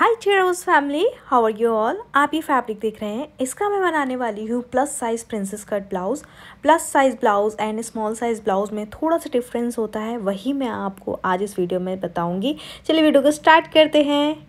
chair चेरोज family how are you all आप ये फैब्रिक देख रहे हैं इसका मैं बनाने वाली हूँ plus size princess cut blouse plus size blouse and small size blouse में थोड़ा सा डिफरेंस होता है वही मैं आपको आज इस वीडियो में बताऊँगी चलिए वीडियो को स्टार्ट करते हैं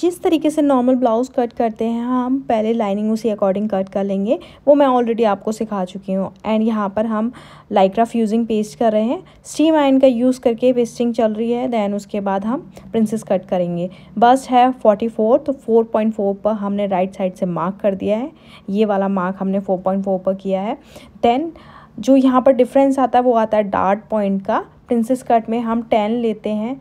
जिस तरीके से नॉर्मल ब्लाउज़ कट करते हैं हम पहले लाइनिंग उसी अकॉर्डिंग कट कर लेंगे वो मैं ऑलरेडी आपको सिखा चुकी हूँ एंड यहाँ पर हम लाइक्रा फ्यूजिंग पेस्ट कर रहे हैं स्टीम आयन का यूज़ करके पेस्टिंग चल रही है दैन उसके बाद हम प्रिंसेस कट करेंगे बस है फोर्टी फोर तो फोर पॉइंट फोर पर हमने राइट साइड से मार्क कर दिया है ये वाला मार्क हमने फोर पॉइंट फोर पर किया है देन जो यहाँ पर डिफ्रेंस आता है वो आता है डार्ट पॉइंट का प्रिंसेस कट में हम टेन लेते हैं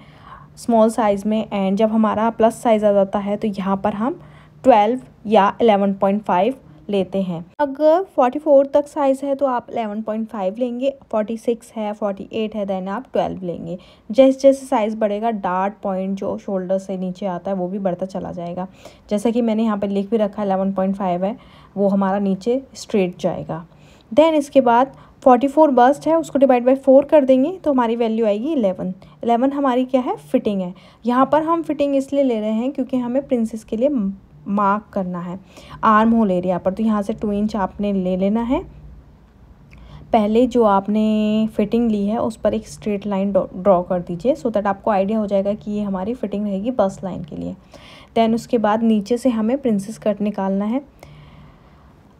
स्मॉल साइज़ में एंड जब हमारा प्लस साइज़ आ जाता है तो यहाँ पर हम ट्वेल्व या एलेवन पॉइंट फाइव लेते हैं अगर फोर्टी फोर तक साइज़ है तो आप एलेवन पॉइंट फाइव लेंगे फोर्टी सिक्स है फोर्टी एट है देन आप ट्वेल्व लेंगे जैसे जैसे साइज़ बढ़ेगा डार्ट पॉइंट जो शोल्डर से नीचे आता है वो भी बढ़ता चला जाएगा जैसा कि मैंने यहाँ पर लिख भी रखा है एलेवन पॉइंट फाइव है वो हमारा नीचे स्ट्रेट जाएगा देन इसके बाद फोर्टी फोर बस्ट है उसको डिवाइड बाई फोर कर देंगे तो हमारी वैल्यू आएगी इलेवन इलेवन हमारी क्या है फिटिंग है यहाँ पर हम फिटिंग इसलिए ले रहे हैं क्योंकि हमें प्रिंसेस के लिए मार्क करना है आर्म होल एरिया पर तो यहाँ से टू इंच आपने ले लेना है पहले जो आपने फिटिंग ली है उस पर एक स्ट्रेट लाइन ड्रॉ कर दीजिए सो दैट आपको आइडिया हो जाएगा कि ये हमारी फिटिंग रहेगी बस लाइन के लिए देन उसके बाद नीचे से हमें प्रिंसेस कट निकालना है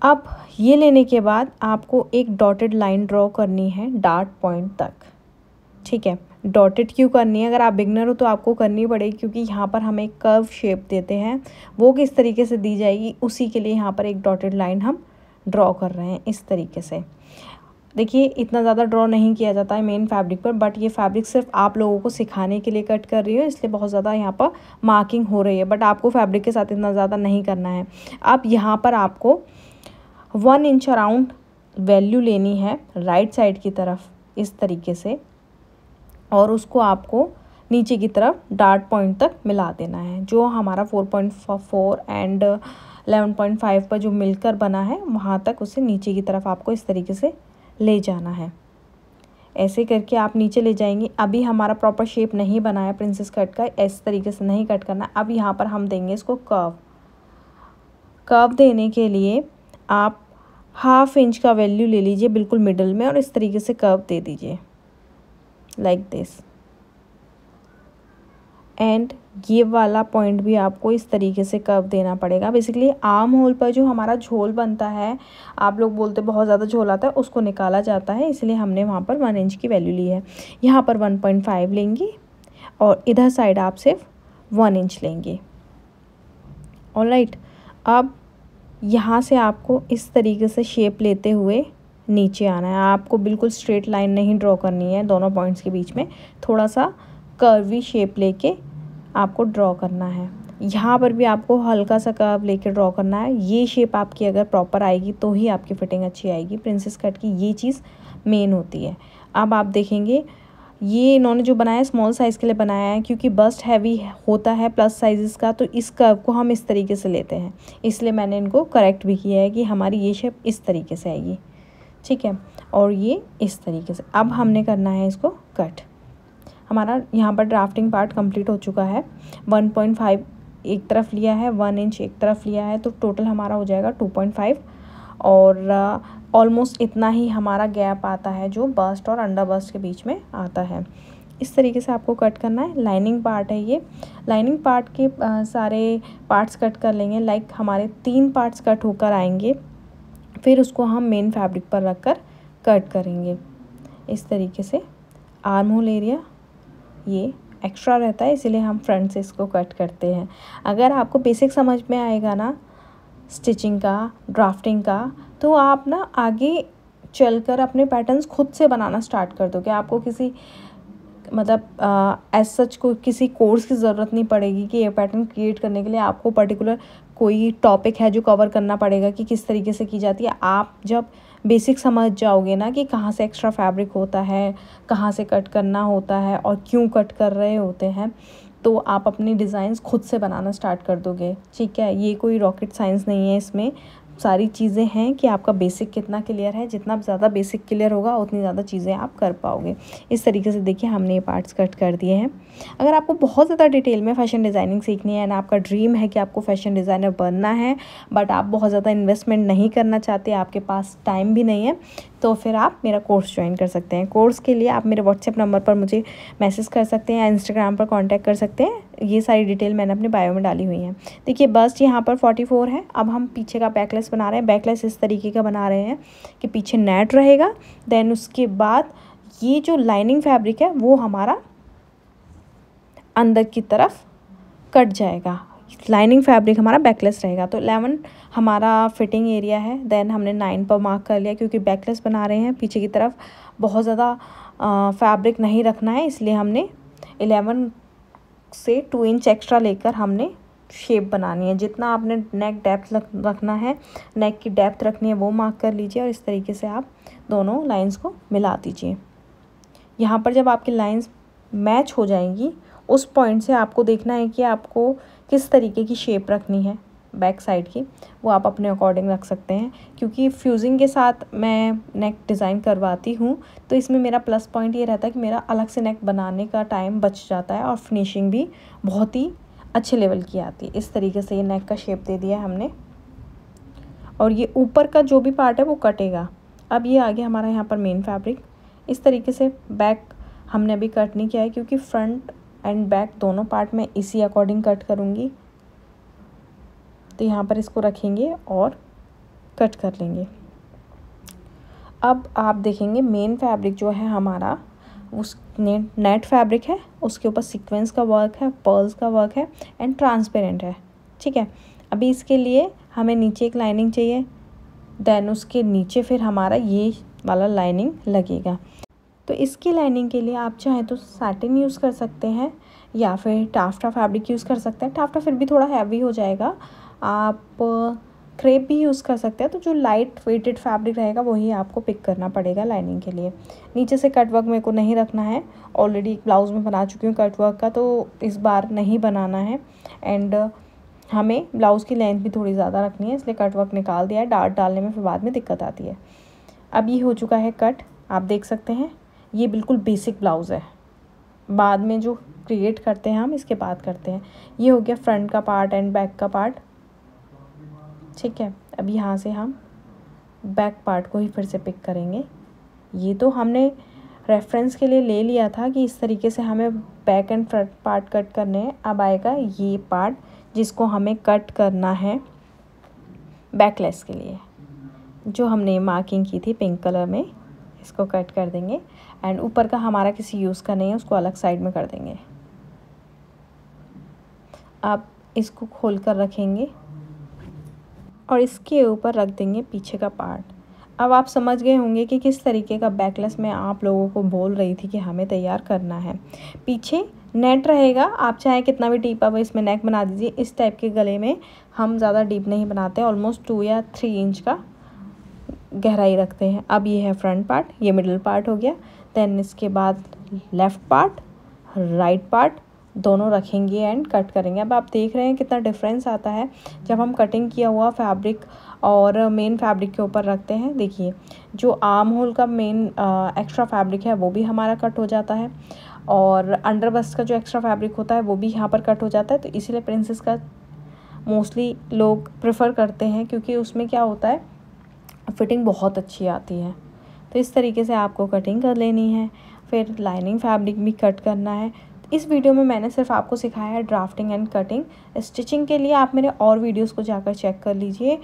अब ये लेने के बाद आपको एक डॉटेड लाइन ड्रॉ करनी है डार्ट पॉइंट तक ठीक है डॉटेड क्यों करनी है अगर आप बिगनर हो तो आपको करनी पड़ेगी क्योंकि यहाँ पर हम एक कर्व शेप देते हैं वो किस तरीके से दी जाएगी उसी के लिए यहाँ पर एक डॉटेड लाइन हम ड्रॉ कर रहे हैं इस तरीके से देखिए इतना ज़्यादा ड्रॉ नहीं किया जाता है मेन फैब्रिक पर बट ये फैब्रिक सिर्फ आप लोगों को सिखाने के लिए कट कर रही हो इसलिए बहुत ज़्यादा यहाँ पर मार्किंग हो रही है बट आपको फैब्रिक के साथ इतना ज़्यादा नहीं करना है अब यहाँ पर आपको वन इंच अराउंड वैल्यू लेनी है राइट साइड की तरफ इस तरीके से और उसको आपको नीचे की तरफ डार्ट पॉइंट तक मिला देना है जो हमारा four point four and eleven point five पर जो मिलकर बना है वहाँ तक उसे नीचे की तरफ आपको इस तरीके से ले जाना है ऐसे करके आप नीचे ले जाएंगे अभी हमारा प्रॉपर शेप नहीं बना है प्रिंसेस कट का इस तरीके से नहीं कट करना अब यहाँ पर हम देंगे इसको कर्व कर्व देने के लिए आप हाफ इंच का वैल्यू ले लीजिए बिल्कुल मिडल में और इस तरीके से कर्व दे दीजिए लाइक दिस एंड ये वाला पॉइंट भी आपको इस तरीके से कर्व देना पड़ेगा बेसिकली आम होल पर जो हमारा झोल बनता है आप लोग बोलते बहुत ज़्यादा झोल आता है उसको निकाला जाता है इसलिए हमने वहाँ पर वन इंच की वैल्यू ली है यहाँ पर वन पॉइंट फाइव लेंगी और इधर साइड आप सिर्फ वन इंच लेंगे ऑल राइट अब यहाँ से आपको इस तरीके से शेप लेते हुए नीचे आना है आपको बिल्कुल स्ट्रेट लाइन नहीं ड्रॉ करनी है दोनों पॉइंट्स के बीच में थोड़ा सा कर्वी शेप लेके आपको ड्रॉ करना है यहाँ पर भी आपको हल्का सा कर्व लेके ड्रॉ करना है ये शेप आपकी अगर प्रॉपर आएगी तो ही आपकी फिटिंग अच्छी आएगी प्रिंसेस कट की ये चीज़ मेन होती है अब आप देखेंगे ये इन्होंने जो बनाया स्मॉल साइज़ के लिए बनाया है क्योंकि बस्ट हैवी होता है प्लस साइज़ का तो इस कर्व को हम इस तरीके से लेते हैं इसलिए मैंने इनको करेक्ट भी किया है कि हमारी ये शेप इस तरीके से आएगी ठीक है और ये इस तरीके से अब हमने करना है इसको कट हमारा यहाँ पर ड्राफ्टिंग पार्ट कंप्लीट हो चुका है वन पॉइंट फाइव एक तरफ लिया है वन इंच एक तरफ लिया है तो टोटल हमारा हो जाएगा टू पॉइंट फाइव और ऑलमोस्ट इतना ही हमारा गैप आता है जो बस्ट और अंडर बस्ट के बीच में आता है इस तरीके से आपको कट करना है लाइनिंग पार्ट है ये लाइनिंग पार्ट के सारे पार्ट्स कट कर लेंगे लाइक हमारे तीन पार्ट्स कट होकर आएंगे फिर उसको हम मेन फैब्रिक पर रख कर कट करेंगे इस तरीके से आर्म होल एरिया ये एक्स्ट्रा रहता है इसीलिए हम फ्रंट से इसको कट करते हैं अगर आपको बेसिक समझ में आएगा ना स्टिचिंग का ड्राफ्टिंग का तो आप ना आगे चलकर अपने पैटर्न्स खुद से बनाना स्टार्ट कर दोगे आपको किसी मतलब एज सच को किसी कोर्स की ज़रूरत नहीं पड़ेगी कि ये पैटर्न क्रिएट करने के लिए आपको पर्टिकुलर कोई टॉपिक है जो कवर करना पड़ेगा कि किस तरीके से की जाती है आप जब बेसिक समझ जाओगे ना कि कहाँ से एक्स्ट्रा फैब्रिक होता है कहाँ से कट करना होता है और क्यों कट कर रहे होते हैं तो आप अपनी डिज़ाइंस खुद से बनाना स्टार्ट कर दोगे ठीक है ये कोई रॉकेट साइंस नहीं है इसमें सारी चीज़ें हैं कि आपका बेसिक कितना क्लियर है जितना ज़्यादा बेसिक क्लियर होगा उतनी ज़्यादा चीज़ें आप कर पाओगे इस तरीके से देखिए हमने ये पार्ट्स कट कर दिए हैं अगर आपको बहुत ज़्यादा डिटेल में फैशन डिज़ाइनिंग सीखनी है एंड आपका ड्रीम है कि आपको फैशन डिज़ाइनर बनना है बट आप बहुत ज़्यादा इन्वेस्टमेंट नहीं करना चाहते आपके पास टाइम भी नहीं है तो फिर आप मेरा कोर्स ज्वाइन कर सकते हैं कोर्स के लिए आप मेरे व्हाट्सएप नंबर पर मुझे मैसेज कर सकते हैं या इंस्टाग्राम पर कॉन्टैक्ट कर सकते हैं ये सारी डिटेल मैंने अपने बायो में डाली हुई है देखिए बस्ट यहाँ पर 44 है अब हम पीछे का बैकलेस बना रहे हैं बैकलेस इस तरीके का बना रहे हैं कि पीछे नेट रहेगा देन उसके बाद ये जो लाइनिंग फैब्रिक है वो हमारा अंदर की तरफ कट जाएगा लाइनिंग फैब्रिक हमारा बैकलेस रहेगा तो एलेवन हमारा फिटिंग एरिया है देन हमने नाइन पर मार्क कर लिया क्योंकि बैकलेस बना रहे हैं पीछे की तरफ बहुत ज़्यादा फैब्रिक नहीं रखना है इसलिए हमने एलेवन से टू इंच एक्स्ट्रा लेकर हमने शेप बनानी है जितना आपने नेक डेप्थ रखना है नेक की डेप्थ रखनी है वो मार्क कर लीजिए और इस तरीके से आप दोनों लाइंस को मिला दीजिए यहाँ पर जब आपकी लाइंस मैच हो जाएंगी उस पॉइंट से आपको देखना है कि आपको किस तरीके की शेप रखनी है बैक साइड की वो आप अपने अकॉर्डिंग रख सकते हैं क्योंकि फ्यूज़िंग के साथ मैं नेक डिज़ाइन करवाती हूँ तो इसमें मेरा प्लस पॉइंट ये रहता है कि मेरा अलग से नेक बनाने का टाइम बच जाता है और फिनिशिंग भी बहुत ही अच्छे लेवल की आती है इस तरीके से ये नेक का शेप दे दिया हमने और ये ऊपर का जो भी पार्ट है वो कटेगा अब ये आ गया हमारा यहाँ पर मेन फैब्रिक इस तरीके से बैक हमने अभी कट नहीं किया है क्योंकि फ्रंट एंड बैक दोनों पार्ट में इसी अकॉर्डिंग कट करूँगी तो यहाँ पर इसको रखेंगे और कट कर लेंगे अब आप देखेंगे मेन फैब्रिक जो है हमारा उस ने, नेट फैब्रिक है उसके ऊपर सीक्वेंस का वर्क है पर्ल्स का वर्क है एंड ट्रांसपेरेंट है ठीक है अभी इसके लिए हमें नीचे एक लाइनिंग चाहिए देन उसके नीचे फिर हमारा ये वाला लाइनिंग लगेगा तो इसकी लाइनिंग के लिए आप चाहें तो साटिन यूज़ कर सकते हैं या फिर टाफ्टा फैब्रिक यूज़ कर सकते हैं टाफ्टा फिर भी थोड़ा हैवी हो जाएगा आप क्रेप uh, भी यूज़ कर सकते हैं तो जो लाइट वेटेड फैब्रिक रहेगा वही आपको पिक करना पड़ेगा लाइनिंग के लिए नीचे से कट वर्क मेरे को नहीं रखना है ऑलरेडी एक ब्लाउज़ में बना चुकी हूँ कट वर्क का तो इस बार नहीं बनाना है एंड uh, हमें ब्लाउज़ की लेंथ भी थोड़ी ज़्यादा रखनी है इसलिए कट वर्क निकाल दिया है डार्ट डालने में फिर बाद में दिक्कत आती है अब ये हो चुका है कट आप देख सकते हैं ये बिल्कुल बेसिक ब्लाउज़ है बाद में जो क्रिएट करते हैं हम इसके बाद करते हैं ये हो गया फ्रंट का पार्ट एंड बैक का पार्ट ठीक है अब यहाँ से हम बैक पार्ट को ही फिर से पिक करेंगे ये तो हमने रेफरेंस के लिए ले लिया था कि इस तरीके से हमें back and front part cut करने हैं अब आएगा ये पार्ट जिसको हमें कट करना है बैकलेस के लिए जो हमने मार्किंग की थी पिंक कलर में इसको कट कर देंगे एंड ऊपर का हमारा किसी यूज़ का नहीं है उसको अलग साइड में कर देंगे आप इसको खोल कर रखेंगे और इसके ऊपर रख देंगे पीछे का पार्ट अब आप समझ गए होंगे कि किस तरीके का बैकलेस मैं आप लोगों को बोल रही थी कि हमें तैयार करना है पीछे नेट रहेगा आप चाहे कितना भी डीप आप इसमें नेक बना दीजिए इस टाइप के गले में हम ज़्यादा डीप नहीं बनाते ऑलमोस्ट टू या थ्री इंच का गहराई रखते हैं अब ये है फ्रंट पार्ट ये मिडल पार्ट हो गया देन इसके बाद लेफ़्ट पार्ट राइट पार्ट दोनों रखेंगे एंड कट करेंगे अब आप देख रहे हैं कितना डिफरेंस आता है जब हम कटिंग किया हुआ फैब्रिक और मेन फैब्रिक के ऊपर रखते हैं देखिए जो आर्म होल का मेन एक्स्ट्रा फैब्रिक है वो भी हमारा कट हो जाता है और अंडर बस्ट का जो एक्स्ट्रा फैब्रिक होता है वो भी यहाँ पर कट हो जाता है तो इसीलिए प्रिंसेस का मोस्टली लोग प्रेफर करते हैं क्योंकि उसमें क्या होता है फिटिंग बहुत अच्छी आती है तो इस तरीके से आपको कटिंग कर लेनी है फिर लाइनिंग फैब्रिक भी कट करना है इस वीडियो में मैंने सिर्फ आपको सिखाया है ड्राफ्टिंग एंड कटिंग स्टिचिंग के लिए आप मेरे और वीडियोस को जाकर चेक कर लीजिए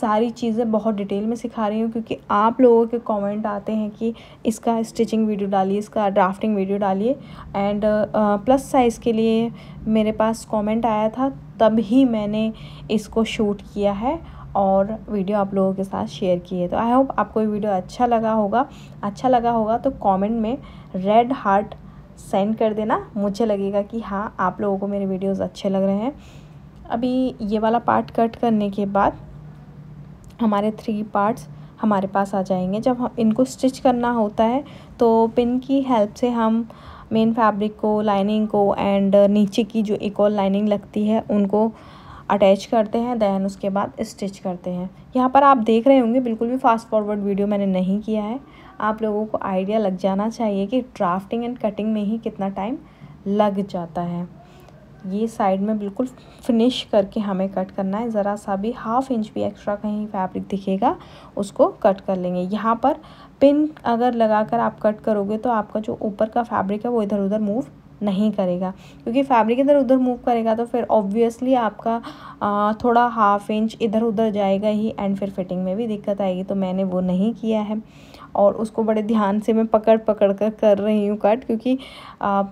सारी चीज़ें बहुत डिटेल में सिखा रही हूँ क्योंकि आप लोगों के कमेंट आते हैं कि इसका स्टिचिंग वीडियो डालिए इसका ड्राफ्टिंग वीडियो डालिए एंड प्लस साइज़ के लिए मेरे पास कॉमेंट आया था तब ही मैंने इसको शूट किया है और वीडियो आप लोगों के साथ शेयर की है तो आई होप आपको ये वीडियो अच्छा लगा होगा अच्छा लगा होगा तो कमेंट में रेड हार्ट सेंड कर देना मुझे लगेगा कि हाँ आप लोगों को मेरे वीडियोस अच्छे लग रहे हैं अभी ये वाला पार्ट कट करने के बाद हमारे थ्री पार्ट्स हमारे पास आ जाएंगे जब हम इनको स्टिच करना होता है तो पिन की हेल्प से हम मेन फैब्रिक को लाइनिंग को एंड नीचे की जो एक और लाइनिंग लगती है उनको अटैच करते हैं दैन उसके बाद स्टिच करते हैं यहाँ पर आप देख रहे होंगे बिल्कुल भी फास्ट फॉरवर्ड वीडियो मैंने नहीं किया है आप लोगों को आइडिया लग जाना चाहिए कि ड्राफ्टिंग एंड कटिंग में ही कितना टाइम लग जाता है ये साइड में बिल्कुल फिनिश करके हमें कट करना है ज़रा सा भी हाफ इंच भी एक्स्ट्रा कहीं फैब्रिक दिखेगा उसको कट कर लेंगे यहाँ पर पिन अगर लगाकर आप कट करोगे तो आपका जो ऊपर का फैब्रिक है वो इधर उधर मूव नहीं करेगा क्योंकि फैब्रिक इधर उधर मूव करेगा तो फिर ऑब्वियसली आपका आ, थोड़ा हाफ इंच इधर उधर जाएगा ही एंड फिर फिटिंग में भी दिक्कत आएगी तो मैंने वो नहीं किया है और उसको बड़े ध्यान से मैं पकड़ पकड़ कर कर रही हूँ कट क्योंकि आ,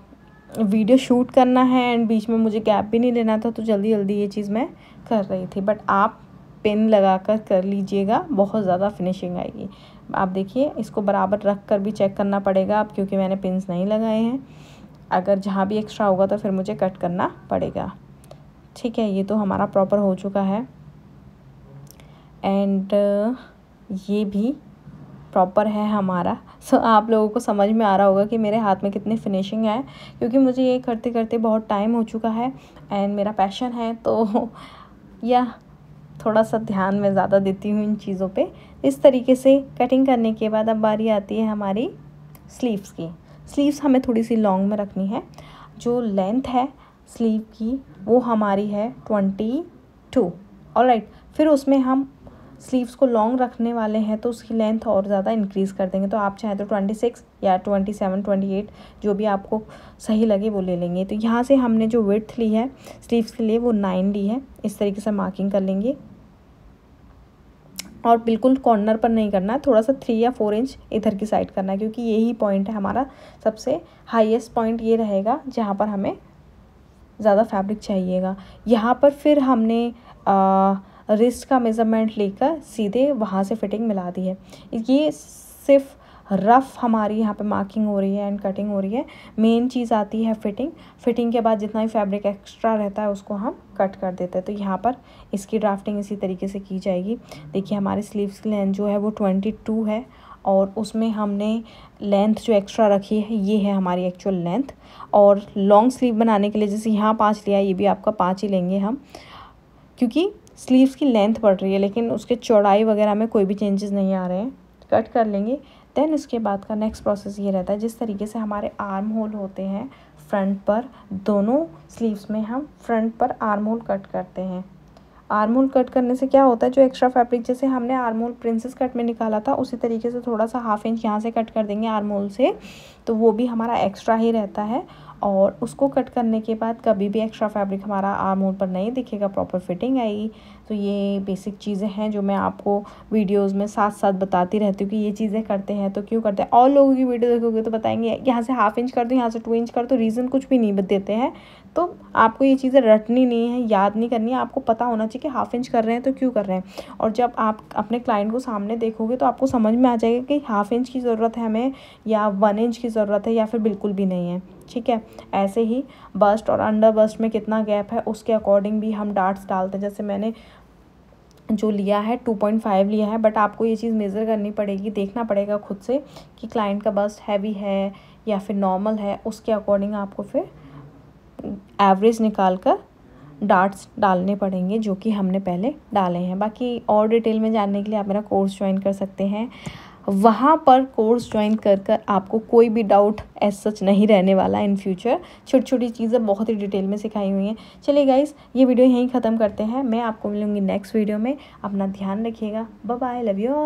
वीडियो शूट करना है एंड बीच में मुझे गैप भी नहीं लेना था तो जल्दी जल्दी ये चीज़ मैं कर रही थी बट आप पिन लगा कर कर लीजिएगा बहुत ज़्यादा फिनिशिंग आएगी आप देखिए इसको बराबर रख कर भी चेक करना पड़ेगा अब क्योंकि मैंने पिन नहीं लगाए हैं अगर जहाँ भी एक्स्ट्रा होगा तो फिर मुझे कट करना पड़ेगा ठीक है ये तो हमारा प्रॉपर हो चुका है एंड ये भी प्रॉपर है हमारा सो so, आप लोगों को समझ में आ रहा होगा कि मेरे हाथ में कितनी फिनिशिंग है क्योंकि मुझे ये करते करते बहुत टाइम हो चुका है एंड मेरा पैशन है तो या थोड़ा सा ध्यान मैं ज़्यादा देती हूँ इन चीज़ों पे इस तरीके से कटिंग करने के बाद अब बारी आती है हमारी स्लीव्स की स्लीव्स हमें थोड़ी सी लॉन्ग में रखनी है जो लेंथ है स्लीव की वो हमारी है ट्वेंटी टू और राइट फिर उसमें हम स्लीव्स को लॉन्ग रखने वाले हैं तो उसकी लेंथ और ज़्यादा इंक्रीज़ कर देंगे तो आप चाहे तो ट्वेंटी सिक्स या ट्वेंटी सेवन ट्वेंटी एट जो भी आपको सही लगे वो ले लेंगे तो यहाँ से हमने जो विथ ली है स्लीव्स के लिए वो नाइन ली है इस तरीके से मार्किंग कर लेंगे और बिल्कुल कॉर्नर पर नहीं करना है थोड़ा सा थ्री या फोर इंच इधर की साइड करना है क्योंकि यही पॉइंट है हमारा सबसे हाईएस्ट पॉइंट ये रहेगा जहाँ पर हमें ज़्यादा फैब्रिक चाहिएगा यहाँ पर फिर हमने आ, रिस्ट का मेज़रमेंट लेकर सीधे वहाँ से फिटिंग मिला दी है ये सिर्फ रफ़ हमारी यहाँ पे मार्किंग हो रही है एंड कटिंग हो रही है मेन चीज़ आती है फिटिंग फिटिंग के बाद जितना भी फैब्रिक एक्स्ट्रा रहता है उसको हम कट कर देते हैं तो यहाँ पर इसकी ड्राफ्टिंग इसी तरीके से की जाएगी देखिए हमारे स्लीव्स की लेंथ जो है वो ट्वेंटी टू है और उसमें हमने लेंथ जो एक्स्ट्रा रखी है ये है हमारी एक्चुअल लेंथ और लॉन्ग स्लीव बनाने के लिए जैसे यहाँ पाँच लिया ये भी आपका पाँच ही लेंगे हम क्योंकि स्लीव्स की लेंथ बढ़ रही है लेकिन उसके चौड़ाई वगैरह में कोई भी चेंजेस नहीं आ रहे हैं कट कर लेंगे देन उसके बाद का नेक्स्ट प्रोसेस ये रहता है जिस तरीके से हमारे आर्म होल होते हैं फ्रंट पर दोनों स्लीव्स में हम फ्रंट पर आर्म होल कट करते हैं आर्म होल कट करने से क्या होता है जो एक्स्ट्रा फैब्रिक जैसे हमने आर्म होल प्रिंसेस कट में निकाला था उसी तरीके से थोड़ा सा हाफ इंच यहाँ से कट कर देंगे आर्म होल से तो वो भी हमारा एक्स्ट्रा ही रहता है और उसको कट करने के बाद कभी भी एक्स्ट्रा फैब्रिक हमारा आर्म होल पर नहीं दिखेगा प्रॉपर फिटिंग आएगी तो ये बेसिक चीज़ें हैं जो मैं आपको वीडियोस में साथ साथ बताती रहती हूँ कि ये चीज़ें करते हैं तो क्यों करते हैं और लोगों की वीडियो देखोगे तो बताएंगे यहाँ से हाफ इंच कर दो यहाँ से टू इंच कर दो रीज़न कुछ भी नहीं देते हैं तो आपको ये चीज़ें रटनी नहीं है याद नहीं करनी है आपको पता होना चाहिए कि हाफ इंच कर रहे हैं तो क्यों कर रहे हैं और जब आप अपने क्लाइंट को सामने देखोगे तो आपको समझ में आ जाएगा कि हाफ इंच की ज़रूरत है हमें या वन इंच की ज़रूरत है या फिर बिल्कुल भी नहीं है ठीक है ऐसे ही बस्ट और अंडर बस्ट में कितना गैप है उसके अकॉर्डिंग भी हम डार्ट्स डालते हैं जैसे मैंने जो लिया है टू पॉइंट फाइव लिया है बट आपको ये चीज़ मेज़र करनी पड़ेगी देखना पड़ेगा खुद से कि क्लाइंट का बस्ट हैवी है या फिर नॉर्मल है उसके अकॉर्डिंग आपको फिर एवरेज निकाल कर डार्ट्स डालने पड़ेंगे जो कि हमने पहले डाले हैं बाकी और डिटेल में जानने के लिए आप मेरा कोर्स ज्वाइन कर सकते हैं वहाँ पर कोर्स ज्वाइन कर कर आपको कोई भी डाउट एज सच नहीं रहने वाला इन फ्यूचर छोटी छोटी चीज़ें बहुत ही डिटेल में सिखाई हुई हैं चलिए गाइस ये वीडियो यहीं ख़त्म करते हैं मैं आपको मिलूँगी नेक्स्ट वीडियो में अपना ध्यान रखिएगा bye bye love you all